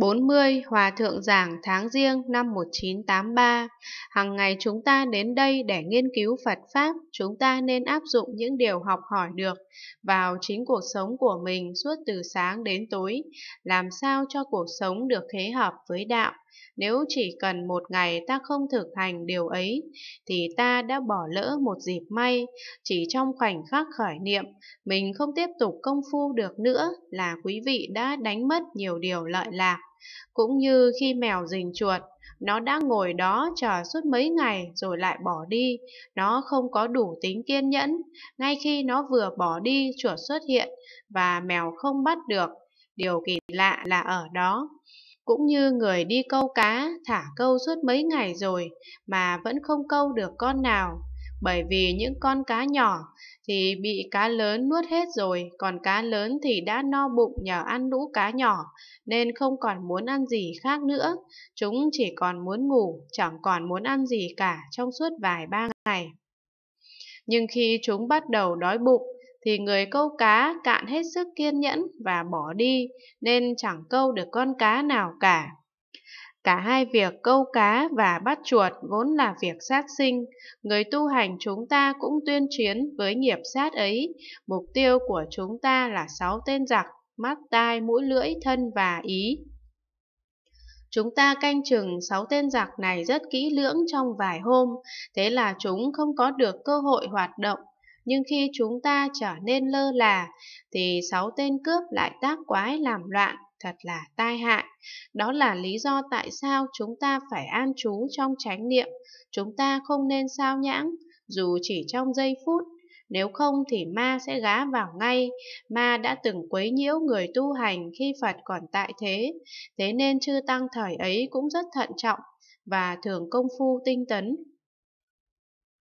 40 Hòa thượng giảng tháng riêng năm 1983 Hằng ngày chúng ta đến đây để nghiên cứu Phật Pháp, chúng ta nên áp dụng những điều học hỏi được vào chính cuộc sống của mình suốt từ sáng đến tối, làm sao cho cuộc sống được khế hợp với đạo. Nếu chỉ cần một ngày ta không thực hành điều ấy, thì ta đã bỏ lỡ một dịp may. Chỉ trong khoảnh khắc khởi niệm, mình không tiếp tục công phu được nữa là quý vị đã đánh mất nhiều điều lợi lạc. Cũng như khi mèo rình chuột, nó đã ngồi đó chờ suốt mấy ngày rồi lại bỏ đi, nó không có đủ tính kiên nhẫn, ngay khi nó vừa bỏ đi chuột xuất hiện và mèo không bắt được, điều kỳ lạ là ở đó. Cũng như người đi câu cá, thả câu suốt mấy ngày rồi mà vẫn không câu được con nào, bởi vì những con cá nhỏ thì bị cá lớn nuốt hết rồi, còn cá lớn thì đã no bụng nhờ ăn lũ cá nhỏ, nên không còn muốn ăn gì khác nữa. Chúng chỉ còn muốn ngủ, chẳng còn muốn ăn gì cả trong suốt vài ba ngày. Nhưng khi chúng bắt đầu đói bụng, thì người câu cá cạn hết sức kiên nhẫn và bỏ đi, nên chẳng câu được con cá nào cả. Cả hai việc câu cá và bắt chuột vốn là việc sát sinh, người tu hành chúng ta cũng tuyên chiến với nghiệp sát ấy. Mục tiêu của chúng ta là sáu tên giặc, mắt, tai, mũi, lưỡi, thân và ý. Chúng ta canh chừng sáu tên giặc này rất kỹ lưỡng trong vài hôm, thế là chúng không có được cơ hội hoạt động. Nhưng khi chúng ta trở nên lơ là, thì sáu tên cướp lại tác quái làm loạn, thật là tai hại. Đó là lý do tại sao chúng ta phải an trú trong chánh niệm, chúng ta không nên sao nhãng, dù chỉ trong giây phút. Nếu không thì ma sẽ gá vào ngay, ma đã từng quấy nhiễu người tu hành khi Phật còn tại thế, thế nên chư tăng thời ấy cũng rất thận trọng và thường công phu tinh tấn